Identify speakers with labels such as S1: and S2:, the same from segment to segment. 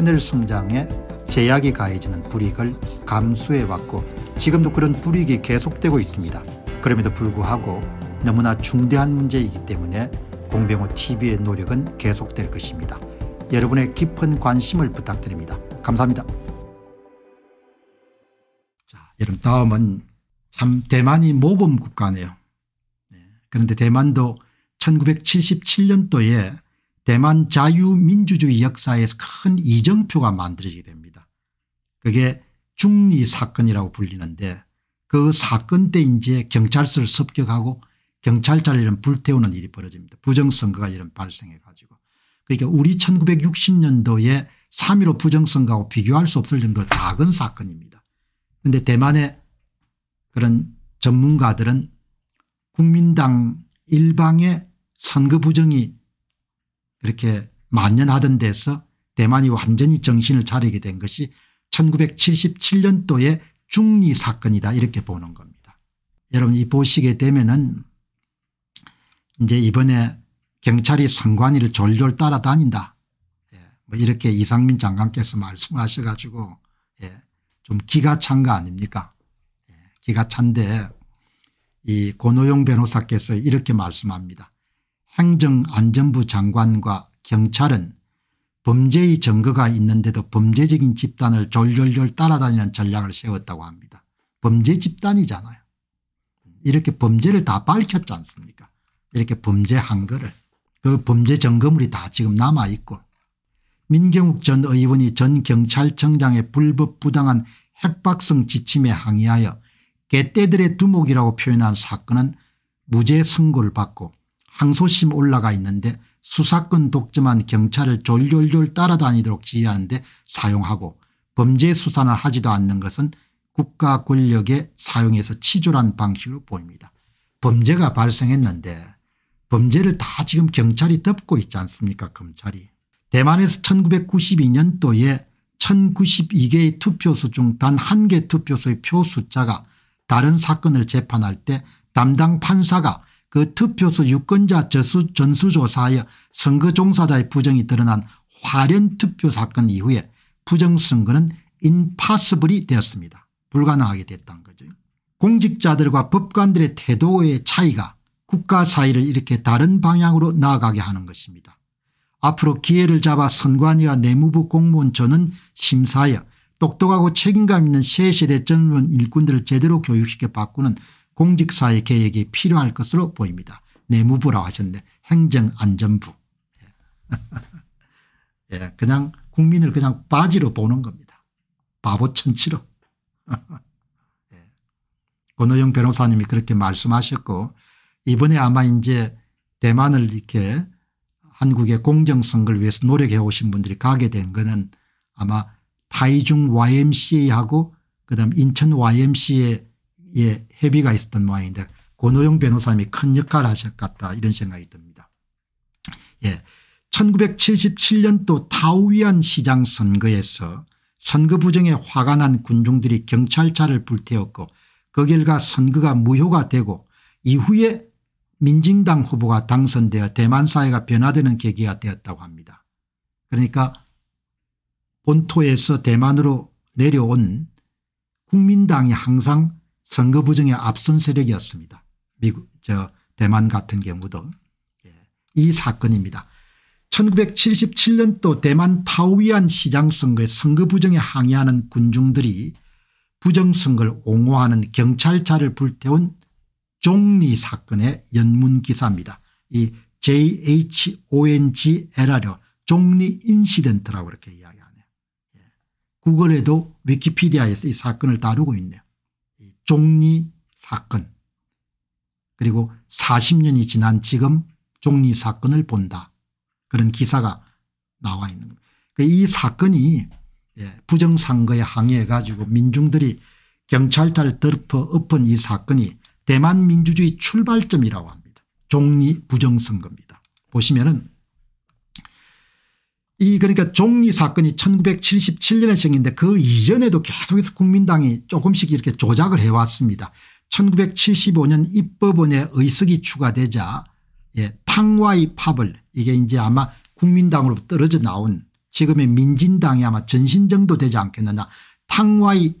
S1: 하늘 성장에 제약이 가해지는 불이익을 감수해왔고 지금도 그런 불이익이 계속되고 있습니다. 그럼에도 불구하고 너무나 중대한 문제이기 때문에 공병호 TV의 노력은 계속될 것입니다. 여러분의 깊은 관심을 부탁드립니다. 감사합니다. 자, 여러분 다음은 참 대만이 모범 국가네요. 네, 그런데 대만도 1977년도에 대만 자유민주주의 역사에서 큰 이정표가 만들어지게 됩니다. 그게 중리 사건이라고 불리는데 그 사건 때 이제 경찰서를 습격하고 경찰 자리를 불태우는 일이 벌어집니다. 부정선거가 이런 발생해 가지고 그러니까 우리 1960년도에 3.15 부정선거하고 비교할 수 없을 정도로 작은 사건입니다. 그런데 대만의 그런 전문가들은 국민당 일방의 선거 부정이 그렇게 만연하던 데서 대만이 완전히 정신을 차리게 된 것이 1977년도의 중리 사건이다 이렇게 보는 겁니다. 여러분 이 보시게 되면은 이제 이번에 경찰이 선관위를 졸졸 따라다닌다. 예. 뭐 이렇게 이상민 장관께서 말씀하셔 가지고 예. 좀 기가 찬 거 아닙니까 예. 기가 찬데 이 권호용 변호사께서 이렇게 말씀합니다. 행정안전부 장관과 경찰은 범죄의 증거가 있는데도 범죄적인 집단을 졸졸졸 따라다니는 전략을 세웠다고 합니다. 범죄 집단이잖아요. 이렇게 범죄를 다 밝혔지 않습니까 이렇게 범죄한 거를 그 범죄 증거물이 다 지금 남아있고 민경욱 전 의원이 전 경찰청장의 불법 부당한 협박성 지침에 항의하여 개떼들의 두목이라고 표현한 사건은 무죄 선고를 받고 항소심 올라가 있는데 수사권 독점한 경찰을 졸졸졸 따라다니도록 지휘하는데 사용하고 범죄 수사는 하지도 않는 것은 국가 권력에사용해서 치졸한 방식으로 보입니다. 범죄가 발생했는데 범죄를 다 지금 경찰이 덮고 있지 않습니까 검찰이. 대만에서 1992년도에 1092개의 투표소 중 단 한 개 투표소의 표 숫자가 다른 사건을 재판할 때 담당 판사가 그 투표소 유권자 저수 전수조사하여 선거 종사자의 부정이 드러난 화련 투표 사건 이후에 부정선거는 인파서블이 되었습니다. 불가능하게 됐다는 거죠. 공직자들과 법관들의 태도의 차이가 국가 사이를 이렇게 다른 방향으로 나아가게 하는 것입니다. 앞으로 기회를 잡아 선관위와 내무부 공무원 저는 심사하여 똑똑하고 책임감 있는 새세대 젊은 일꾼들을 제대로 교육시켜 바꾸는 공직사회 개혁이 필요할 것으로 보입니다. 내무부라고 하셨는데 행정안전부. 예. 예, 그냥 국민을 그냥 바지로 보는 겁니다. 바보 천치로. 예. 권호영 변호사님이 그렇게 말씀하셨고 이번에 아마 이제 대만을 이렇게 한국의 공정선거 위해서 노력해 오신 분들이 가게 된 거는 아마 타이중 YMCA하고 그다음 인천 YMCA 예, 협의가 있었던 모양인데 권호영 변호사님이 큰 역할을 하셨겠다 이런 생각이 듭니다. 예, 1977년도 타우위안 시장 선거에서 선거 부정에 화가 난 군중들이 경찰차를 불태웠고 그 결과 선거가 무효가 되고 이후에 민진당 후보가 당선되어 대만 사회가 변화되는 계기가 되었다고 합니다. 그러니까 본토에서 대만으로 내려온 국민당이 항상 선거 부정에 앞선 세력이었습니다. 미국 저 대만 같은 경우도 예, 이 사건입니다. 1977년도 대만 타우위안 시장 선거의 선거 부정에 항의하는 군중들이 부정선거를 옹호하는 경찰차를 불태운 종리 사건의 연문기사입니다. 이 JHONGLR요. 종리 인시덴트라고 이렇게 이야기하네요. 예, 구글에도 위키피디아에서 이 사건을 다루고 있네요. 종리 사건 그리고 40년이 지난 지금 종리 사건을 본다 그런 기사가 나와 있는 겁니다. 그러니까 이 사건이 예, 부정선거에 항의해 가지고 민중들이 경찰차를 덮어 엎은 이 사건이 대만 민주주의 출발점이라고 합니다. 종리 부정선거입니다. 보시면은 이 그러니까 종리 사건이 1977년에 생긴데 그 이전에도 계속해서 국민당이 조금씩 이렇게 조작을 해왔습니다. 1975년 입법원에 의석이 추가되자 예, 탕와이 팝을 이게 이제 아마 국민당으로 떨어져 나온 지금의 민진당이 아마 전신정도 되지 않겠느냐 탕와이의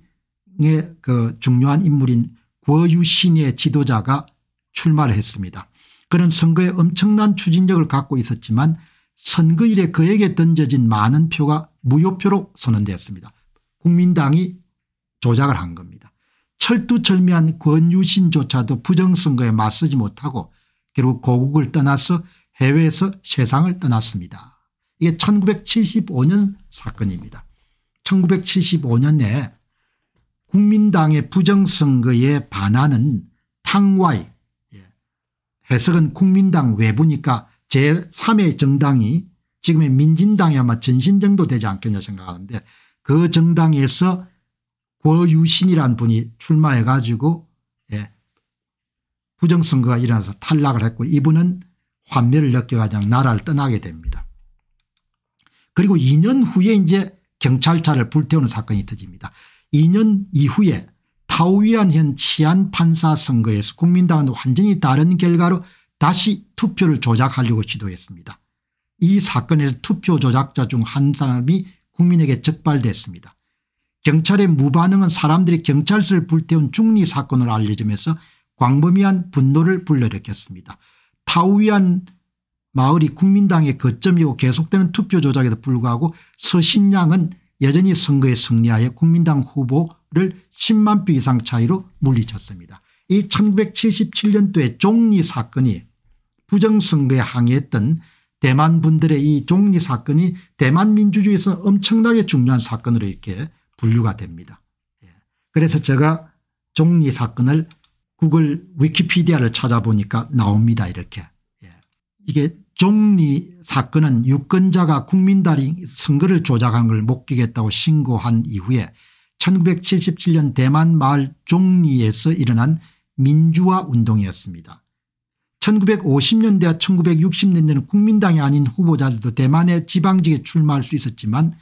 S1: 그 중요한 인물인 구어유신의 지도자가 출마를 했습니다. 그는 선거에 엄청난 추진력을 갖고 있었지만 선거일에 그에게 던져진 많은 표가 무효표로 선언되었습니다 국민당이 조작을 한 겁니다. 철두철미한 권유신조차도 부정선거에 맞서지 못하고 결국 고국을 떠나서 해외에서 세상을 떠났습니다. 이게 1975년 사건입니다. 1975년에 국민당의 부정선거에 반하는 탕와이 예, 해석은 국민당 외부니까 제3의 정당이 지금의 민진당이 아마 전신 정도 되지 않겠냐 생각하는데 그 정당에서 고유신이란 분이 출마해 가지고 예 부정선거가 일어나서 탈락을 했고 이분은 환멸을 느껴가지고 나라를 떠나게 됩니다. 그리고 2년 후에 이제 경찰차를 불태우는 사건이 터집니다. 2년 이후에 타우위안현 치안판사 선거에서 국민당은 완전히 다른 결과로 다시 투표를 조작하려고 시도했습니다. 이 사건에서 투표 조작자 중 한 사람이 국민에게 적발됐습니다. 경찰의 무반응은 사람들이 경찰서를 불태운 중리 사건을 알려지면서 광범위한 분노를 불러일으켰습니다. 타우위한 마을이 국민당의 거점이고 계속되는 투표 조작에도 불구하고 서신양은 여전히 선거에 승리하여 국민당 후보를 10만 표 이상 차이로 물리쳤습니다. 이1 9 7 7년도에 종리 사건이 부정선거에 항의했던 대만 분들의 이 종리 사건이 대만 민주주의에서 엄청나게 중요한 사건으로 이렇게 분류가 됩니다. 예. 그래서 제가 종리 사건을 구글 위키피디아를 찾아보니까 나옵니다 이렇게. 예. 이게 종리 사건은 유권자가 국민단위 선거를 조작한 걸 목격했다고 신고한 이후에 1977년 대만 마을 종리에서 일어난 민주화 운동이었습니다. 1950년대와 1960년대는 국민당이 아닌 후보자들도 대만의 지방직에 출마할 수 있었지만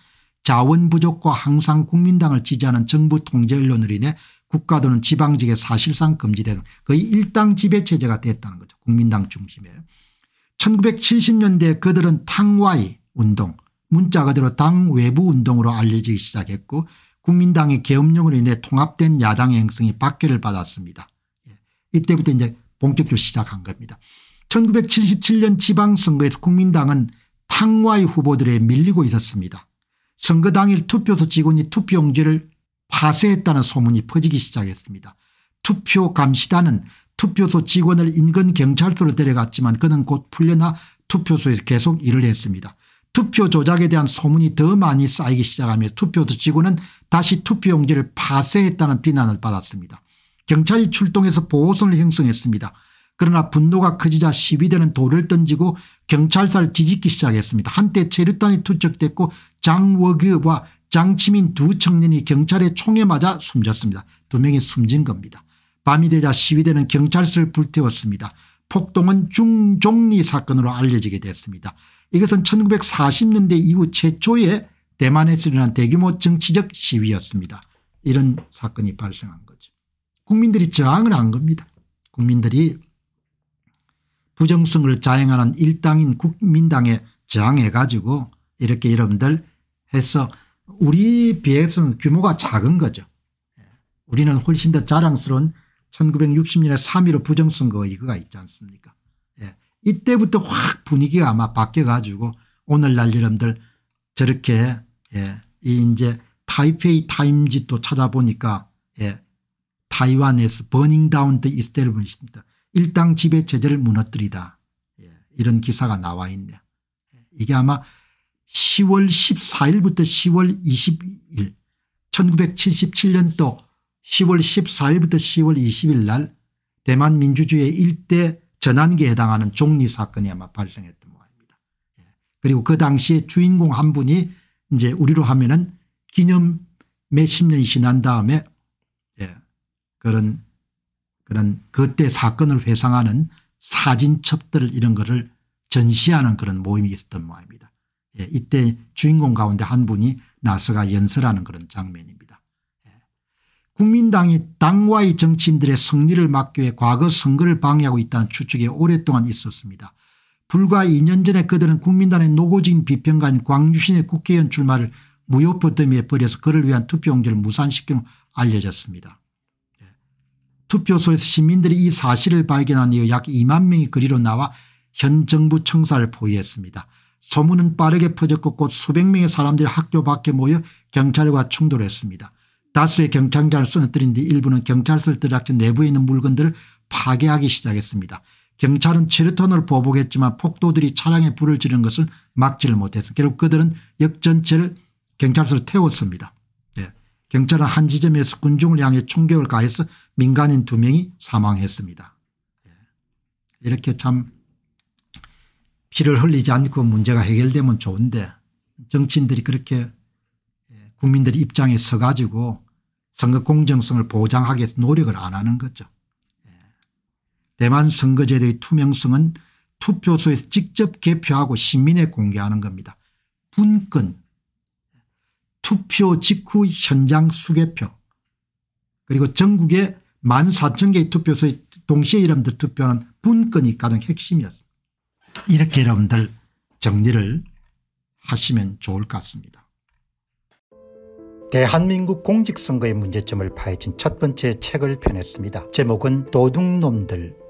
S1: 자원 부족과 항상 국민당을 지지하는 정부 통제 언론을 인해 국가도는 지방직에 사실상 금지되는 거의 일당 지배체제가 됐다는 거죠. 국민당 중심에. 1970년대 그들은 탕와이 운동 문자 그대로 당 외부 운동으로 알려지기 시작했고 국민당의 계엄령으로 인해 통합된 야당의 행성이 박해를 받았습니다. 예, 이때부터 이제 본격적으로 시작한 겁니다. 1977년 지방선거에서 국민당은 탕와이 후보들에 밀리고 있었습니다. 선거 당일 투표소 직원이 투표용지를 파쇄했다는 소문이 퍼지기 시작했습니다. 투표 감시단은 투표소 직원을 인근 경찰서로 데려갔지만 그는 곧 풀려나 투표소에서 계속 일을 했습니다. 투표 조작에 대한 소문이 더 많이 쌓이기 시작하며 투표소 직원은 다시 투표용지를 파쇄했다는 비난을 받았습니다. 경찰이 출동해서 보호선을 형성했습니다. 그러나 분노가 커지자 시위대는 돌을 던지고 경찰서를 뒤집기 시작했습니다. 한때 체류탄이 투척됐고 장워규와 장치민 두 청년이 경찰의 총에 맞아 숨졌습니다. 두 명이 숨진 겁니다. 밤이 되자 시위대는 경찰서를 불태웠습니다. 폭동은 중종리 사건으로 알려지게 됐습니다. 이것은 1940년대 이후 최초의 대만에서 일어난 대규모 정치적 시위였습니다. 이런 사건이 발생한 거죠. 국민들이 저항을 한 겁니다. 국민들이 부정성을 자행하는 일당인 국민당에 저항해 가지고 이렇게 여러분들 해서 우리 비해서는 규모가 작은 거죠. 우리는 훨씬 더 자랑스러운 1960년에 3.15 부정선거 이거가 있지 않습니까 예. 이때부터 확 분위기가 아마 바뀌어 가지고 오늘날 여러분들 저렇게 예. 이 이제 타이페이 타임지 또 찾아보니까 예. 타이완에서 버닝 r n i n g down t h 일당 지배 체제를 무너뜨리다 예, 이런 기사가 나와 있네요. 예, 이게 아마 10월 14일부터 10월 20일 1977년도 10월 14일부터 10월 20일 날 대만 민주주의 일대 전환기에 해당하는 종리 사건이 아마 발생했던 모양입니다. 예. 그리고 그 당시에 주인공 한 분이 이제 우리로 하면은 기념 몇 십 년이 지난 다음에 그런 그런 그때 사건을 회상하는 사진첩들 이런 거를 전시하는 그런 모임이 있었던 모양입니다. 예, 이때 주인공 가운데 한 분이 나서가 연설하는 그런 장면입니다. 예. 국민당이 당과의 정치인들의 승리를 막기 위해 과거 선거를 방해하고 있다는 추측이 오랫동안 있었습니다. 불과 2년 전에 그들은 국민당의 노고진 비평가인 광주신의 국회의원 출마를 무효표 때미에 버려서 그를 위한 투표용지를 무산시키는 알려졌습니다. 투표소에서 시민들이 이 사실을 발견한 이후 약 2만 명이 그리로 나와 현 정부 청사를 포위했습니다. 소문은 빠르게 퍼졌고 곧 수백 명의 사람들이 학교 밖에 모여 경찰과 충돌했습니다. 다수의 경찰관을 쓰아뜨린뒤 일부는 경찰서를 들락쳐 내부에 있는 물건들을 파괴하기 시작했습니다. 경찰은 체르톤을 보복했지만 폭도들이 차량에 불을 지른 것을 막지를 못해서 결국 그들은 역전체를 경찰서를 태웠습니다. 경찰은 한 지점에서 군중을 향해 총격을 가해서 민간인 두 명이 사망했습니다. 예. 이렇게 참 피를 흘리지 않고 문제가 해결되면 좋은데 정치인들이 그렇게 예, 국민들의 입장에 서 가지고 선거 공정성을 보장하기 위해서 노력을 안 하는 거죠. 예. 대만 선거제도의 투명성은 투표소에서 직접 개표하고 시민에 공개하는 겁니다. 분권 투표 직후 현장 수개표 그리고 전국의 14,000개의 투표소에 동시에 여러분들 투표는 하 분권이 가장 핵심이었습니다. 이렇게 여러분들 정리를 하시면 좋을 것 같습니다. 대한민국 공직선거의 문제점을 파헤친 첫 번째 책을 펴냈습니다. 제목은 도둑놈들